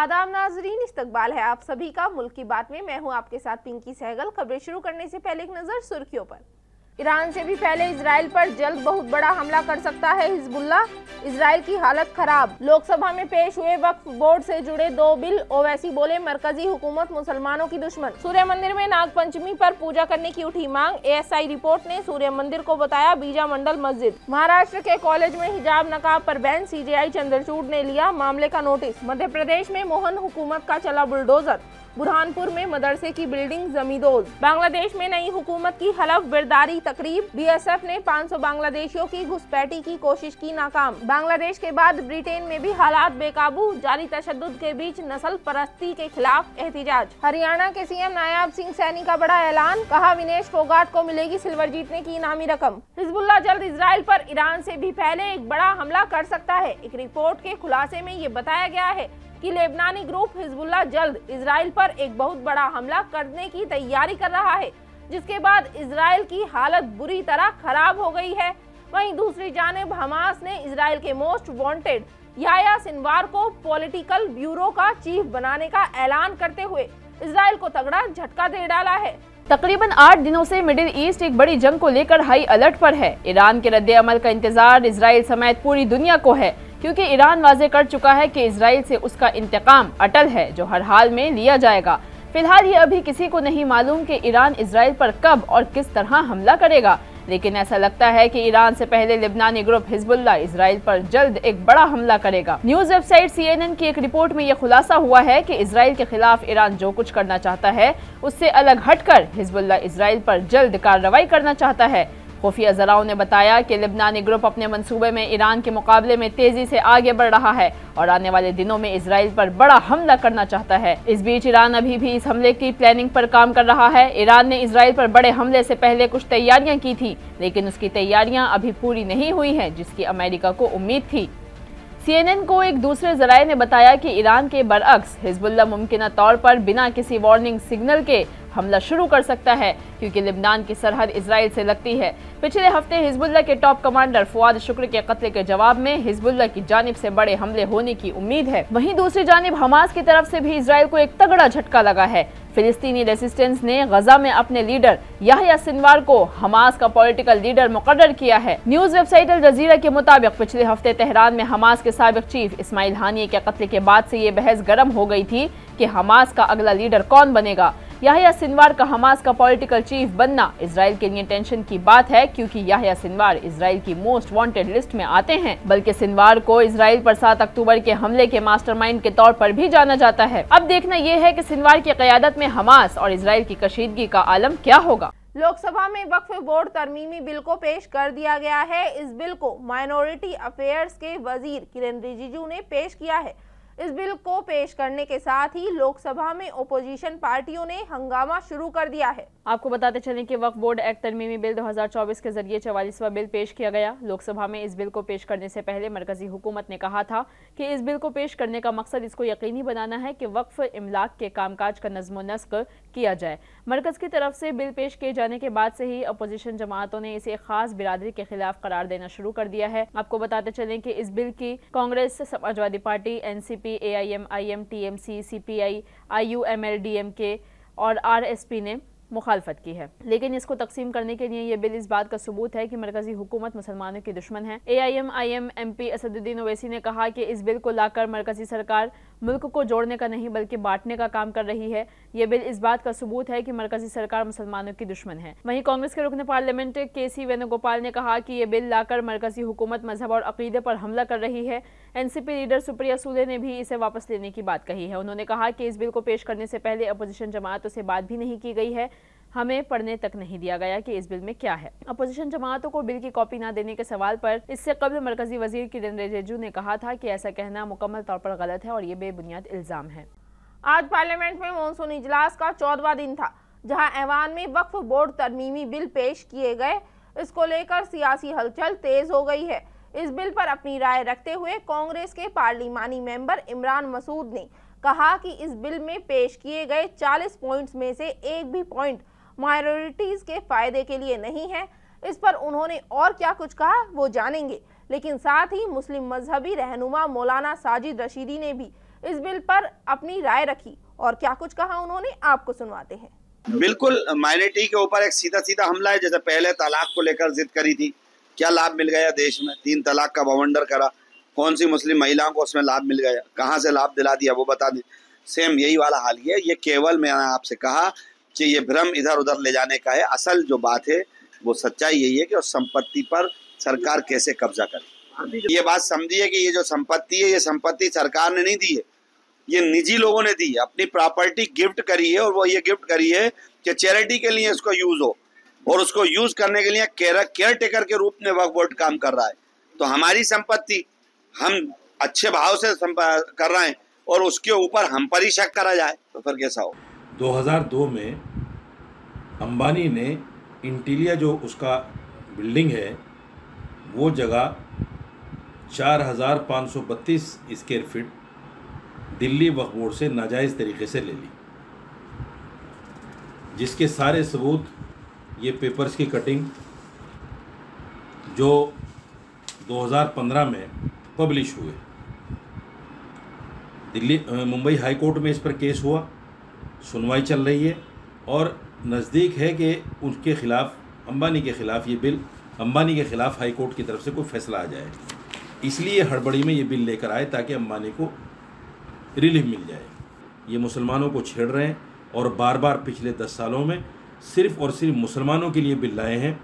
आदाब नाजरीन इस्तकबाल है आप सभी का मुल्क की बात में मैं हूं आपके साथ पिंकी सहगल खबरें शुरू करने से पहले एक नज़र सुर्खियों पर ईरान से भी पहले इसराइल पर जल्द बहुत बड़ा हमला कर सकता है हिजबुल्ला इसराइल की हालत खराब लोकसभा में पेश हुए वक्फ बोर्ड से जुड़े दो बिल ओवैसी बोले मरकजी हुकूमत मुसलमानों की दुश्मन सूर्य मंदिर में नाग पंचमी पर पूजा करने की उठी मांग एएसआई रिपोर्ट ने सूर्य मंदिर को बताया बीजा मंडल मस्जिद महाराष्ट्र के कॉलेज में हिजाब नकाब पर बैन सीजेआई चंद्रचूड ने लिया मामले का नोटिस मध्य प्रदेश में मोहन हुकूमत का चला बुलडोजर बुरहानपुर में मदरसे की बिल्डिंग जमींदोज बांग्लादेश में नई हुकूमत की हलफ बिरदारी तकरीब बीएसएफ ने 500 बांग्लादेशियों की घुसपैठी की कोशिश की नाकाम बांग्लादेश के बाद ब्रिटेन में भी हालात बेकाबू जारी तशद के बीच नस्ल परस्ती के खिलाफ एहतजाज हरियाणा के सीएम नायाब सिंह सैनी का बड़ा ऐलान कहा विनेश फोगाट को मिलेगी सिल्वर जीतने की इनामी रकम हिजबुल्ला जल्द इसराइल आरोप ईरान ऐसी भी पहले एक बड़ा हमला कर सकता है एक रिपोर्ट के खुलासे में ये बताया गया है कि लेबनानी ग्रुप हिजबुल्ला जल्द इसराइल पर एक बहुत बड़ा हमला करने की तैयारी कर रहा है जिसके बाद इसराइल की हालत बुरी तरह खराब हो गई है वहीं दूसरी जानब हमास ने इसराइल के मोस्ट वांटेड याया सिनवार को पॉलिटिकल ब्यूरो का चीफ बनाने का ऐलान करते हुए इसराइल को तगड़ा झटका दे डाला है तकरीबन आठ दिनों से मिडिल ईस्ट एक बड़ी जंग को लेकर हाई अलर्ट पर है ईरान के रद्द अमल का इंतजार इसराइल समेत पूरी दुनिया को है क्योंकि ईरान वाजे कर चुका है कि इसराइल से उसका इंतकाम अटल है जो हर हाल में लिया जाएगा फिलहाल ये अभी किसी को नहीं मालूम कि ईरान इसराइल पर कब और किस तरह हमला करेगा लेकिन ऐसा लगता है कि ईरान से पहले लिबनानी ग्रुप हिजबुल्ला इसराइल पर जल्द एक बड़ा हमला करेगा न्यूज वेबसाइट सीएनएन की एक रिपोर्ट में यह खुलासा हुआ है कि इसराइल के खिलाफ ईरान जो कुछ करना चाहता है उससे अलग हटकर हिजबुल्ला इसराइल पर जल्द कार्रवाई करना चाहता है खुफिया ज़राओं ने बताया कि लिबनानी ग्रुप अपने मनसूबे में ईरान के मुकाबले में तेज़ी से आगे बढ़ रहा है और आने वाले दिनों में इसराइल पर बड़ा हमला करना चाहता है इस बीच ईरान अभी भी इस हमले की प्लानिंग पर काम कर रहा है ईरान ने इसराइल पर बड़े हमले से पहले कुछ तैयारियां की थी लेकिन उसकी तैयारियां अभी पूरी नहीं हुई हैं जिसकी अमेरिका को उम्मीद थी सीएनएन को एक दूसरे जराये ने बताया कि ईरान के बरअक्स हिजबुल्ला मुमकिन तौर पर बिना किसी वार्निंग सिग्नल के हमला शुरू कर सकता है क्योंकि लिबनान की सरहद इसराइल से लगती है पिछले हफ्ते हिजबुल्ला के टॉप कमांडर फवाद शुक्र के कत्ल के जवाब में हिजबुल्ला की जानब से बड़े हमले होने की उम्मीद है वहीं दूसरी जानब हमास की तरफ से भी इसराइल को एक तगड़ा झटका लगा है फिलिस्तीनी रेसिस्टेंस ने गजा में अपने लीडर याहिया सिनवार को हमास का पॉलिटिकल लीडर मुकर किया है न्यूज वेबसाइट अल जजीरा के मुताबिक पिछले हफ्ते तेहरान में हमास के सबक चीफ इस्माइल हानिया के कत्ल के बाद से ये बहस गर्म हो गई थी कि हमास का अगला लीडर कौन बनेगा याहिया सिनवार का हमास का पॉलिटिकल चीफ बनना इसराइल के लिए टेंशन की बात है क्योंकि याहिया सिनवार इसराइल की मोस्ट वांटेड लिस्ट में आते हैं बल्कि सिनवार को इसराइल पर 7 अक्टूबर के हमले के मास्टरमाइंड के तौर पर भी जाना जाता है अब देखना यह है कि सिनवार की क्यादत में हमास और इसराइल की कशीदगी का आलम क्या होगा लोकसभा में वक्फ बोर्ड तरमीमी बिल को पेश कर दिया गया है इस बिल को माइनॉरिटी अफेयर्स के वजीर किरण रिजिजू ने पेश किया है इस बिल को पेश करने के साथ ही लोकसभा में ओपोजिशन पार्टियों ने हंगामा शुरू कर दिया है आपको बताते चलें कि वक्फ बोर्ड एक्ट तरमीमी बिल 2024 के जरिए चवालीसवा बिल पेश किया गया लोकसभा में इस बिल को पेश करने से पहले मरकजी हुकूमत ने कहा था कि इस बिल को पेश करने का मकसद इसको यकीनी बनाना है कि वक्फ इमलाक के कामकाज का नज्म नस्क किया जाए मरकज़ की तरफ से बिल पेश किए जाने के बाद से ही अपोजिशन जमातों ने इसे खास बिरादरी के खिलाफ करार देना शुरू कर दिया है आपको बताते चलें कि इस बिल की Congress Samajwadi party N C P A I M I M T M C C P I I U M L D M K और आर एस पी ने मुखालफत की है लेकिन इसको तकसीम करने के लिए यह बिल इस बात का सबूत है कि मरकजी हुकूमत मुसलमानों की दुश्मन है A I M I M M P Asaduddin Owaisi ने कहा कि इस बिल को लाकर मरकजी सरकार मुल्क को जोड़ने का नहीं बल्कि बांटने का काम कर रही है यह बिल इस बात का सबूत है कि मरकजी सरकार मुसलमानों की दुश्मन है वहीं कांग्रेस के रुकन पार्लियामेंट के सी वेणुगोपाल ने कहा कि ये बिल लाकर मरकजी हुकूमत मजहब और अकीदे पर हमला कर रही है एनसीपी लीडर सुप्रिया सूले ने भी इसे वापस लेने की बात कही है उन्होंने कहा कि इस बिल को पेश करने से पहले अपोजिशन जमातों से बात भी नहीं की गई है हमें पढ़ने तक नहीं दिया गया कि इस बिल में क्या है अपोजिशन जमातों को बिल की कॉपी न देने के सवाल पर इससे कबल मरकजी वजीर किरण रिजिजू ने कहा था कि ऐसा कहना मुकम्मल तौर पर गलत है और ये बेबुनियाद इल्ज़ाम है आज पार्लियामेंट में मानसून इजलास का चौदवा दिन था जहाँ ऐवान में वक्फ बोर्ड तरमीमी बिल पेश किए गए इसको लेकर सियासी हलचल तेज हो गई है इस बिल पर अपनी राय रखते हुए कांग्रेस के पार्लिमानी मेंबर इमरान मसूद ने कहा कि इस बिल में पेश किए गए 40 पॉइंट्स में से एक भी पॉइंट माइनॉरिटीज़ के फ़ायदे के लिए नहीं है इस पर उन्होंने और क्या कुछ कहा वो जानेंगे लेकिन साथ ही मुस्लिम मजहबी रहनुमा मौलाना साजिद रशीदी ने भी इस बिल पर अपनी राय रखी और क्या कुछ कहा उन्होंने आपको सुनवाते हैं बिल्कुल माइनॉरिटी के ऊपर एक सीधा सीधा हमला है जैसे पहले तलाक को लेकर जिद करी थी क्या लाभ मिल गया देश में तीन तलाक का बवंडर करा कौन सी मुस्लिम महिलाओं को उसमें लाभ मिल गया कहाँ से लाभ दिला दिया वो बता दें सेम यही वाला हाल है ये केवल मैंने आपसे कहा कि ये भ्रम इधर उधर ले जाने का है असल जो बात है वो सच्चाई यही है कि उस संपत्ति पर सरकार कैसे कब्जा करे ये बात समझिए कि ये जो संपत्ति है ये संपत्ति सरकार ने नहीं दी है ये निजी लोगों ने दी अपनी प्रॉपर्टी गिफ्ट करी है और वो ये गिफ्ट करी है कि चैरिटी के लिए इसको यूज हो और उसको यूज करने के लिए केयर टेकर के रूप में वर्क बोर्ड काम कर रहा है तो हमारी संपत्ति हम अच्छे भाव से कर रहे हैं और उसके ऊपर हम पर ही शक करा जाए तो फिर कैसा हो 2002 में अंबानी ने इंटीलिया जो उसका बिल्डिंग है वो जगह 4532 square feet Delhi Waqf board से नाजायज़ तरीके से ले ली जिसके सारे सबूत ये पेपर्स की कटिंग जो 2015 में पब्लिश हुए दिल्ली मुंबई हाई कोर्ट में इस पर केस हुआ सुनवाई चल रही है और नज़दीक है कि उनके ख़िलाफ़ अंबानी के ख़िलाफ़ ये बिल अंबानी के ख़िलाफ़ हाई कोर्ट की तरफ से कोई फैसला आ जाए इसलिए हड़बड़ी में ये बिल लेकर आए ताकि अंबानी को रिलीफ मिल जाए ये मुसलमानों को छेड़ रहे हैं और बार बार पिछले दस सालों में सिर्फ़ और सिर्फ मुसलमानों के लिए बिल लाए हैं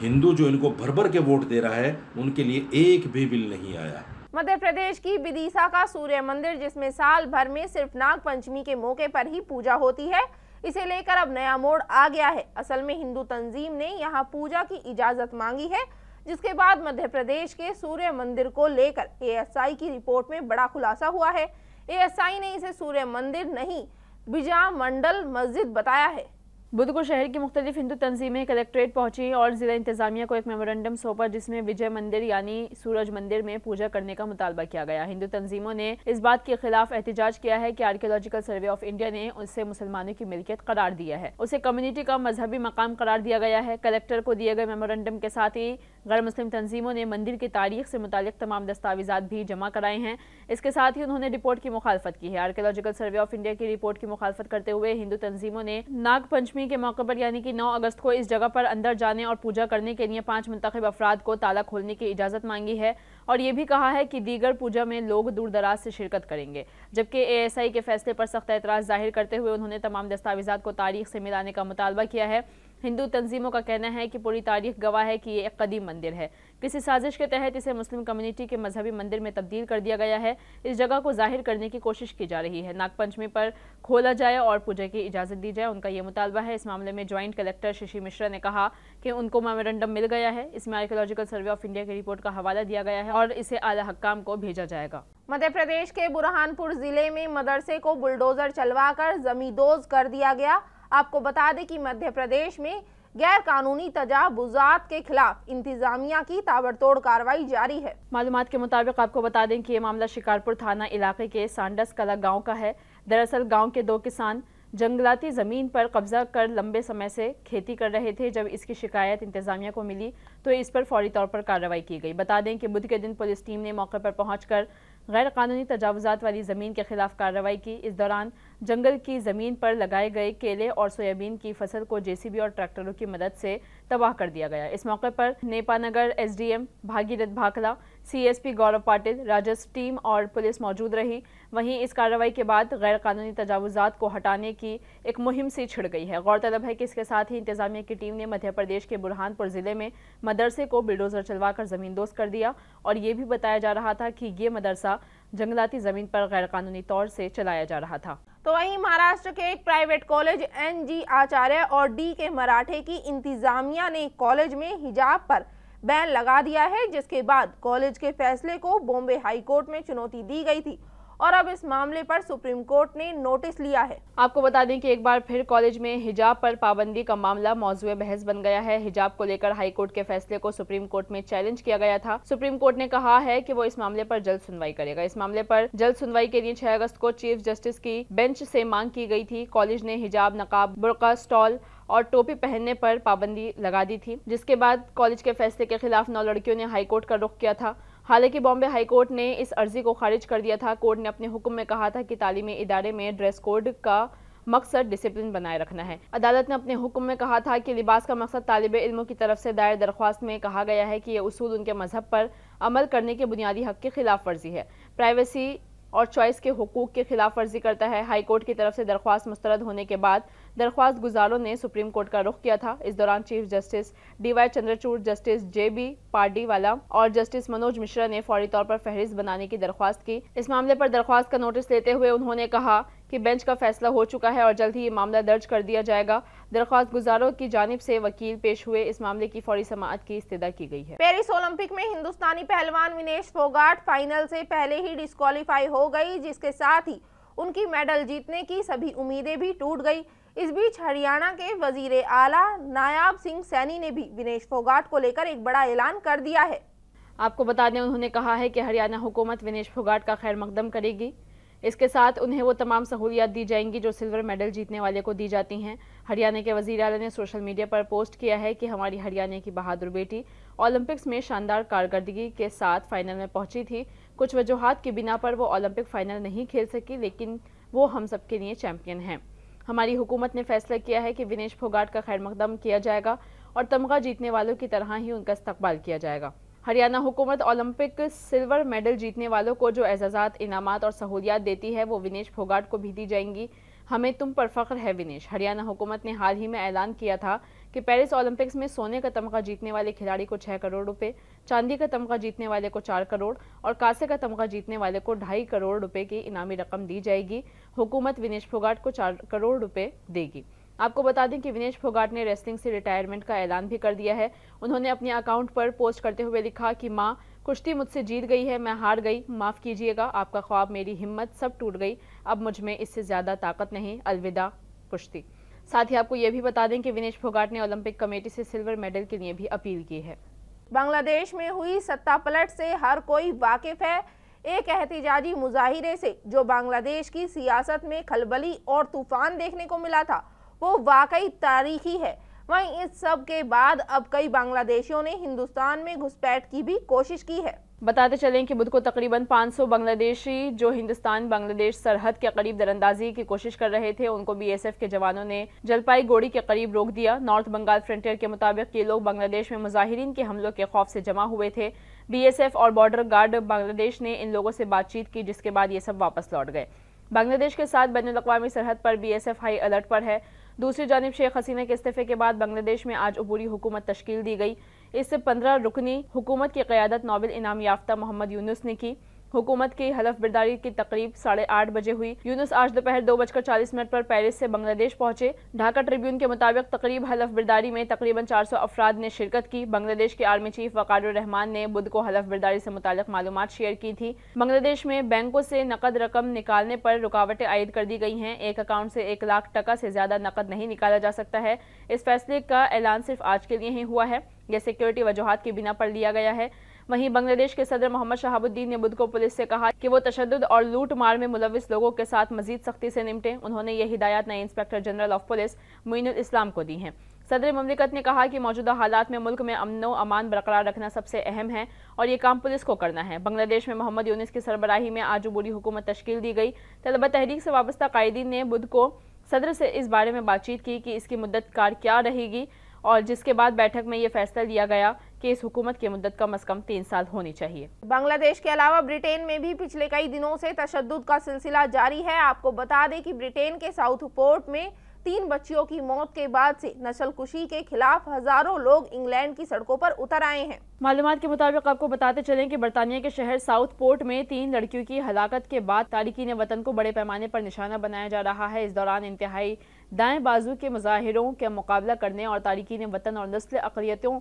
हिंदू जो इनको भर भर के वोट दे रहा है उनके लिए एक भी बिल नहीं आया है मध्य प्रदेश की विदिशा का सूर्य मंदिर जिसमें साल भर में सिर्फ नाग पंचमी के मौके पर ही पूजा होती है इसे लेकर अब नया मोड़ आ गया है असल में हिंदू तंजीम ने यहाँ पूजा की इजाजत मांगी है जिसके बाद मध्य प्रदेश के सूर्य मंदिर को लेकर एएसआई की रिपोर्ट में बड़ा खुलासा हुआ है एएसआई ने इसे सूर्य मंदिर नहीं बिजा मंडल मस्जिद बताया है बुध को शहर की मुख्तलिफ हिंदू तंजीमें कलेक्ट्रेट पहुंची और ज़िला इंतजामिया को एक मेमोरेंडम सौंपा जिसमें विजय मंदिर यानी सूरज मंदिर में पूजा करने का मुतालबा किया गया हिंदू तंजीमों ने इस बात के खिलाफ एहतजाज किया है कि आर्कियोलॉजिकल सर्वे ऑफ इंडिया ने उसे मुसलमानों की मिल्कियत करार दिया है उसे कम्युनिटी का मजहबी मकाम करार दिया गया है कलेक्टर को दिए गए मेमोरेंडम के साथ ही गैर मुस्लिम तंजीमों ने मंदिर की तारीख से मुतल तमाम दस्तावेजा भी जमा कराए हैं इसके साथ ही उन्होंने रिपोर्ट की मुखालफत की है आर्कियोलॉजिकल सर्वे ऑफ इंडिया की रिपोर्ट की मुखालफत करते हुए हिंदू तंजीमों ने नागपंचमी महालक्ष्मी के मौके पर यानी कि 9 अगस्त को इस जगह पर अंदर जाने और पूजा करने के लिए पांच मंतखब अफराद को ताला खोलने की इजाज़त मांगी है और ये भी कहा है कि दीगर पूजा में लोग दूर दराज से शिरकत करेंगे जबकि एएसआई के फैसले पर सख्त एतराज़ जाहिर करते हुए उन्होंने तमाम दस्तावेजा को तारीख से मिलाने का मुतालबा किया है हिंदू तंजीमों का कहना है कि पूरी तारीख गवाह है कि ये एक कदीम मंदिर है किसी साजिश के तहत इसे मुस्लिम कम्युनिटी के मजहबी मंदिर में तब्दील कर दिया गया है इस जगह को जाहिर करने की कोशिश की जा रही है नागपंचमी पर खोला जाए और पूजा की इजाज़त दी जाए उनका यह मुतालबा है इस मामले में ज्वाइंट कलेक्टर शशि मिश्रा ने कहा कि उनको मेमोरेंडम मिल गया है इसमें आर्कोलॉजिकल सर्वे ऑफ इंडिया की रिपोर्ट का हवाला दिया गया है और इसे आला हकाम को भेजा जाएगा मध्य प्रदेश के बुरहानपुर जिले में मदरसे को बुलडोजर चलवा कर जमींदोज कर दिया गया आपको बता दें कि मध्य प्रदेश में गैर कानूनी तजावजात के खिलाफ इंतजामिया की ताबड़तोड़ कार्रवाई जारी है मालूम के मुताबिक आपको बता दें कि ये मामला शिकारपुर थाना इलाके के सांडस कला गांव का है दरअसल गांव के दो किसान जंगलाती ज़मीन पर कब्जा कर लंबे समय से खेती कर रहे थे जब इसकी शिकायत इंतजामिया को मिली तो इस पर फौरी तौर पर कार्रवाई की गई बता दें कि बुध के दिन पुलिस टीम ने मौके पर पहुंचकर गैर कानूनी तजावजात वाली ज़मीन के खिलाफ कार्रवाई की इस दौरान जंगल की ज़मीन पर लगाए गए केले और सोयाबीन की फसल को जेसीबी और ट्रैक्टरों की मदद से तबाह कर दिया गया इस मौके पर नेपानगर एसडीएम भागीरथ भाकला सीएसपी गौरव पाटिल राजस्व टीम और पुलिस मौजूद रही वहीं इस कार्रवाई के बाद गैरकानूनी तजावजात को हटाने की एक मुहिम सी छिड़ गई है गौरतलब है कि इसके साथ ही इंतजामिया की टीम ने मध्य प्रदेश के बुरहानपुर ज़िले में मदरसे को बिल्डोजर चलवाकर दोस्त कर दिया और ये भी बताया जा रहा था कि ये मदरसा जंगलाती ज़मीन पर गैरकानूनी तौर से चलाया जा रहा था तो वहीं महाराष्ट्र के एक प्राइवेट कॉलेज एन आचार्य और डी के मराठे की इंतजामिया ने कॉलेज में हिजाब पर बैन लगा दिया है जिसके बाद कॉलेज के फैसले को बॉम्बे हाई कोर्ट में चुनौती दी गई थी और अब इस मामले पर सुप्रीम कोर्ट ने नोटिस लिया है आपको बता दें कि एक बार फिर कॉलेज में हिजाब पर पाबंदी का मामला मौजूद बहस बन गया है हिजाब को लेकर हाई कोर्ट के फैसले को सुप्रीम कोर्ट में चैलेंज किया गया था सुप्रीम कोर्ट ने कहा है कि वो इस मामले पर जल्द सुनवाई करेगा इस मामले पर जल्द सुनवाई के लिए छह अगस्त को चीफ जस्टिस की बेंच से मांग की गई थी कॉलेज ने हिजाब नकाब बुरका स्टॉल और टोपी पहनने पर पाबंदी लगा दी थी जिसके बाद कॉलेज के फैसले के खिलाफ नौ लड़कियों ने हाईकोर्ट का रुख किया था हालांकि बॉम्बे हाईकोर्ट ने इस अर्जी को खारिज कर दिया था कोर्ट ने अपने हुक्म में कहा था कि तालीमी इदारे में ड्रेस कोड का मकसद डिसिप्लिन बनाए रखना है अदालत ने अपने हुक्म में कहा था कि लिबास का मकसद तालब इलमों की तरफ से दायर दरख्वास्त में कहा गया है कि ये उसूल उनके मजहब पर अमल करने के बुनियादी हक की खिलाफ वर्जी है प्राइवेसी और चॉइस के हकूक़ के खिलाफ वर्जी करता है हाई कोर्ट की तरफ से दरख्वास्त मुस्तरद होने के बाद दरख्वास्त गुजारों ने सुप्रीम कोर्ट का रुख किया था इस दौरान chief justice D Y Chandrachud justice J B Pardiwala और जस्टिस मनोज मिश्रा ने फौरी तौर पर फहरिस्त बनाने की दरख्वास्त की इस मामले पर दरख्वास्त का नोटिस लेते हुए उन्होंने कहा कि बेंच का फैसला हो चुका है और जल्द ही ये मामला दर्ज कर दिया जाएगा दरख्वास्त गुजारों की जानब से वकील पेश हुए इस मामले की फौरी समात की इस्तेदा की गई है पेरिस ओलंपिक में हिंदुस्तानी पहलवान विनेश फोगाट फाइनल से पहले ही डिस्कालीफाई हो गई जिसके साथ ही उनकी मेडल जीतने की सभी उम्मीदें भी टूट गई इस बीच हरियाणा के वजीर आला नायाब सिंह सैनी ने भी विनेश फोगाट को लेकर एक बड़ा ऐलान कर दिया है आपको बता दें उन्होंने कहा है कि हरियाणा हुकूमत विनेश फोगाट का खैर मकदम करेगी इसके साथ उन्हें वो तमाम सहूलियात दी जाएंगी जो सिल्वर मेडल जीतने वाले को दी जाती हैं हरियाणा के वजीर अला ने सोशल मीडिया पर पोस्ट किया है कि हमारी हरियाणा की बहादुर बेटी ओलंपिक्स में शानदार कारकर्दगी के साथ फाइनल में पहुंची थी कुछ वजूहत की बिना पर वो ओलंपिक फाइनल नहीं खेल सकी लेकिन वो हम सब के लिए चैम्पियन हैं हमारी हुकूमत ने फैसला किया है कि विनेश फोगाट का खैर मकदम किया जाएगा और तमगा जीतने वालों की तरह ही उनका इस्तकबाल किया जाएगा हरियाणा हुकूमत ओलंपिक सिल्वर मेडल जीतने वालों को जो एजाजात इनामत और सहूलियात देती है वो विनेश फोगाट को भी दी जाएंगी हमें तुम पर फख्र है विनेश हरियाणा हुकूमत ने हाल ही में ऐलान किया था कि पेरिस ओलंपिक्स में सोने का तमगा जीतने वाले खिलाड़ी को छः करोड़ रुपए चांदी का तमगा जीतने वाले को चार करोड़ और कांसे का तमगा जीतने वाले को ढाई करोड़ रुपए की इनामी रकम दी जाएगी हुकूमत विनेश फोगाट को चार करोड़ रुपए देगी आपको बता दें कि विनेश फोगाट ने रेसलिंग से रिटायरमेंट का ऐलान भी कर दिया है उन्होंने अपने अकाउंट पर पोस्ट करते हुए लिखा कि माँ कुश्ती मुझसे जीत गई है मैं हार गई माफ़ कीजिएगा आपका ख्वाब मेरी हिम्मत सब टूट गई अब मुझ में इससे ज़्यादा ताकत नहीं अलविदा कुश्ती साथ ही आपको यह भी बता दें कि विनेश फोगाट ने ओलंपिक कमेटी से सिल्वर मेडल के लिए भी अपील की है बांग्लादेश में हुई सत्ता पलट से हर कोई वाकिफ है एक एहतजाजी मुजाहरे से जो बांग्लादेश की सियासत में खलबली और तूफान देखने को मिला था वो वाकई तारीखी है वहीं इस सब के बाद अब कई बांग्लादेशियों ने हिंदुस्तान में घुसपैठ की भी कोशिश की है बताते चलें कि बुध को तकरीबन 500 बांग्लादेशी जो हिंदुस्तान बांग्लादेश सरहद के करीब दरअंदाजी की कोशिश कर रहे थे उनको बीएसएफ के जवानों ने जलपाई गोड़ी के करीब रोक दिया नॉर्थ बंगाल फ्रंटियर के मुताबिक ये लोग बांग्लादेश में मुजाहरीन के हमलों के खौफ से जमा हुए थे बीएसएफ और बॉर्डर गार्ड बांग्लादेश ने इन लोगों से बातचीत की जिसके बाद ये सब वापस लौट गए बांग्लादेश के साथ बैन अवी सरहद पर बीएसएफ हाई अलर्ट पर है दूसरी जानब शेख हसीना के इस्तीफे के बाद बांग्लादेश में आज अबूरी हुकूमत तश्ील दी गई इससे पंद्रह रुकनी हुकूमत की क्यादत नोबल इनाम याफ्ता मोहम्मद यूनुस ने की हुकूमत की हलफ बरदारी की तकरीब साढ़े आठ बजे हुई यूनुस आज दोपहर दो बजकर चालीस मिनट पर पेरिस से बांग्लादेश पहुंचे ढाका ट्रिब्यून के मुताबिक तकरीब हलफ बरदारी में तकरीबन चार सौ अफराद ने शिरकत की बांग्लादेश के आर्मी चीफ वकार रहमान ने बुध को हलफ बरदारी से मुतल मालूम शेयर की थी बांग्लादेश में बैंकों से नकद रकम निकालने पर रुकावटें आयद कर दी गई हैं एक अकाउंट से एक लाख टका से ज्यादा नकद नहीं निकाला जा सकता है इस फैसले का ऐलान सिर्फ आज के लिए ही हुआ है यह सिक्योरिटी वजूहत की बिना पर लिया गया है वहीं बांग्लादेश के सदर मोहम्मद शहाबुद्दीन ने बुध को पुलिस से कहा कि वो तशद और लूट मार में मुलविस लोगों के साथ मजीद सख्ती से निपटें उन्होंने ये हिदायत नए inspector general of police Moin Islam को दी हैं सदर ममलिकत ने कहा कि मौजूदा हालात में मुल्क में अमनो अमान बरकरार रखना सबसे अहम है और ये काम पुलिस को करना है बांग्लादेश में मोहम्मद यूनिस की सरबराही में आज बुरी हुकूमत तश्कील दी गई तलबा तहरीक से वाबस्ता कायदीन ने बुध को सदर से इस बारे में बातचीत की कि इसकी मुद्दत कार क्या रहेगी और जिसके बाद बैठक में ये फैसला लिया गया कि इस हुकूमत की मुद्दत कम अज कम तीन साल होनी चाहिए बांग्लादेश के अलावा ब्रिटेन में भी पिछले कई दिनों से तशद का सिलसिला जारी है आपको बता दें कि ब्रिटेन के साउथ पोर्ट में तीन बच्चियों की मौत के बाद से नस्लकुशी के खिलाफ हजारों लोग इंग्लैंड की सड़कों पर उतर आए हैं मालूम के मुताबिक आपको बताते चले कि बरतानिया के शहर साउथ पोर्ट में तीन लड़कियों की हलाकत के बाद तारिकीन वतन को बड़े पैमाने पर निशाना बनाया जा रहा है इस दौरान इंतहाई दाएं बाजू के मुजाहिरों का मुकाबला करने और तारिकीन वतन और नस्ल अकलीतों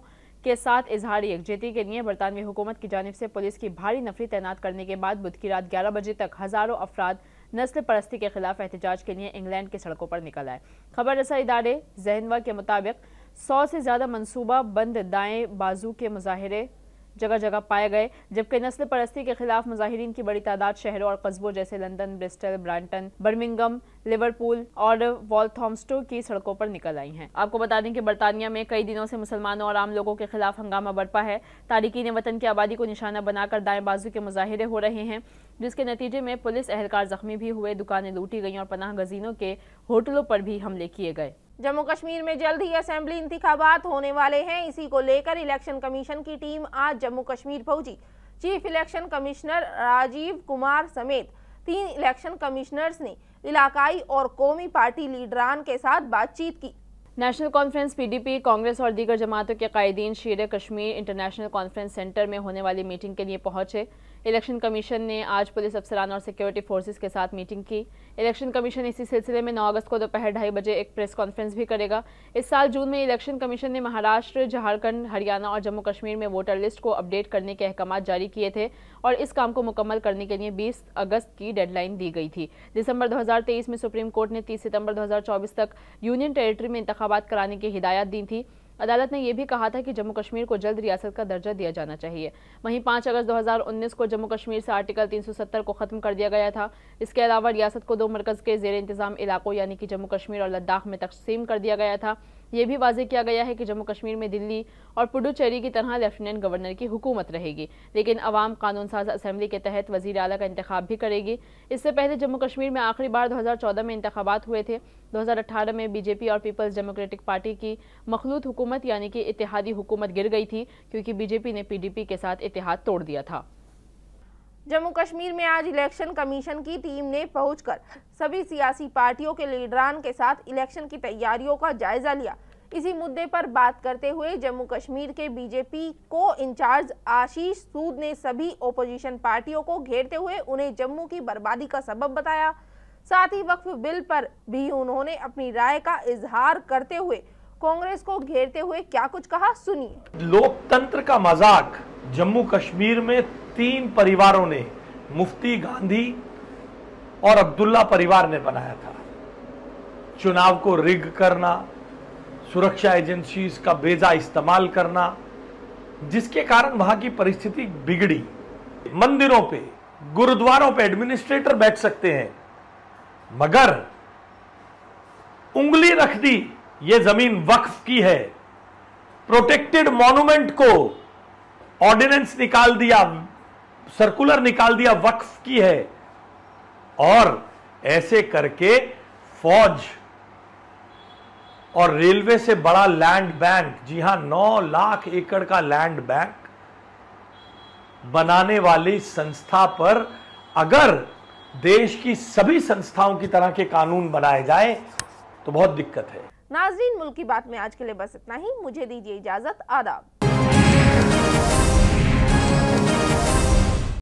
के साथ इजहार यकजहती के लिए बरतानवी हुकूमत की जानब से पुलिस की भारी नफरी तैनात करने के बाद बुध की रात ग्यारह बजे तक हज़ारों अफराद नस्ल परस्ती के खिलाफ एहतजाज के लिए इंग्लैंड की सड़कों पर निकल आए खबर रसा इदारे जहनवा के मुताबिक सौ से ज़्यादा मनसूबा बंद दाएं बाजू के मुजाहरे जगह जगह पाए गए जबकि नस्ल परस्ती के खिलाफ मुजाहरीन की बड़ी तादाद शहरों और कस्बों जैसे London Bristol Brighton Birmingham Liverpool और वॉलथॉम्सटो की सड़कों पर निकल आई हैं आपको बता दें कि बरतानिया में कई दिनों से मुसलमानों और आम लोगों के खिलाफ हंगामा बरपा है तारकिन वतन की आबादी को निशाना बनाकर दाएं बाजू के मुजाहरे हो रहे हैं जिसके नतीजे में पुलिस एहलकार जख्मी भी हुए दुकानें लूटी गई और पनाह गजीनों के होटलों पर भी हमले किए गए जम्मू कश्मीर में जल्द ही असेंबली इंतबात होने वाले हैं इसी को लेकर इलेक्शन कमीशन की टीम आज जम्मू कश्मीर पहुंची chief election commissioner Rajiv Kumar समेत तीन इलेक्शन कमिश्नर्स ने इलाकाई और कौमी पार्टी लीडरान के साथ बातचीत की नेशनल कॉन्फ्रेंस पीडीपी कांग्रेस और दीगर जमातों के कायदीन शेर कश्मीर इंटरनेशनल कॉन्फ्रेंस सेंटर में होने वाली मीटिंग के लिए पहुंचे इलेक्शन कमीशन ने आज पुलिस अफसरान और सिक्योरिटी फोर्सेस के साथ मीटिंग की इलेक्शन कमीशन इसी सिलसिले में 9 अगस्त को दोपहर ढाई बजे एक प्रेस कॉन्फ्रेंस भी करेगा इस साल जून में इलेक्शन कमीशन ने महाराष्ट्र झारखंड हरियाणा और जम्मू कश्मीर में वोटर लिस्ट को अपडेट करने के अहकाम जारी किए थे और इस काम को मुकम्मल करने के लिए बीस अगस्त की डेडलाइन दी गई थी दिसंबर दो में सुप्रीम कोर्ट ने तीस सितंबर दो तक यूनियन टेरिटरी में इंतबात कराने की हिदायत दी थी अदालत ने यह भी कहा था कि जम्मू कश्मीर को जल्द रियासत का दर्जा दिया जाना चाहिए वहीं पाँच अगस्त 2019 को जम्मू कश्मीर से आर्टिकल 370 को ख़त्म कर दिया गया था इसके अलावा रियासत को दो मरकज़ के जेर इंतज़ाम इलाकों यानी कि जम्मू कश्मीर और लद्दाख में तकसीम कर दिया गया था यह भी वाजे किया गया है कि जम्मू कश्मीर में दिल्ली और पुडुचेरी की तरह लेफ्टिनेंट गवर्नर की हुकूमत रहेगी लेकिन अवाम कानून साज असम्बली के तहत वजी अला का इंतखब भी करेगी इससे पहले जम्मू कश्मीर में आखिरी बार 2014 में इंतबात हुए थे 2018 में बीजेपी और पीपल्स डेमोक्रेटिक पार्टी की मखलूत हुकूमत यानी कि इतिहादी हुकूमत गिर गई थी क्योंकि बीजेपी ने पी के साथ इतिहाद तोड़ दिया था जम्मू कश्मीर में आज इलेक्शन कमीशन की टीम ने पहुंचकर सभी सियासी पार्टियों के लीडरान के साथ इलेक्शन की तैयारियों का जायजा लिया इसी मुद्दे पर बात करते हुए जम्मू कश्मीर के बीजेपी को इंचार्ज आशीष सूद ने सभी ओपोजिशन पार्टियों को घेरते हुए उन्हें जम्मू की बर्बादी का सबब बताया साथ ही वक्फ बिल पर भी उन्होंने अपनी राय का इजहार करते हुए कांग्रेस को घेरते हुए क्या कुछ कहा सुनिए लोकतंत्र का मजाक जम्मू कश्मीर में तीन परिवारों ने मुफ्ती गांधी और अब्दुल्ला परिवार ने बनाया था चुनाव को रिग करना सुरक्षा एजेंसीज का बेजा इस्तेमाल करना जिसके कारण वहां की परिस्थिति बिगड़ी मंदिरों पे गुरुद्वारों पे एडमिनिस्ट्रेटर बैठ सकते हैं मगर उंगली रख दी ये जमीन वक्फ की है प्रोटेक्टेड मॉन्यूमेंट को ऑर्डिनेंस निकाल दिया सर्कुलर निकाल दिया वक्फ की है और ऐसे करके फौज और रेलवे से बड़ा लैंड बैंक जी हां नौ लाख एकड़ का लैंड बैंक बनाने वाली संस्था पर अगर देश की सभी संस्थाओं की तरह के कानून बनाए जाए तो बहुत दिक्कत है नाजरीन मुल्क की बात में आज के लिए बस इतना ही मुझे दीजिए इजाजत आदाब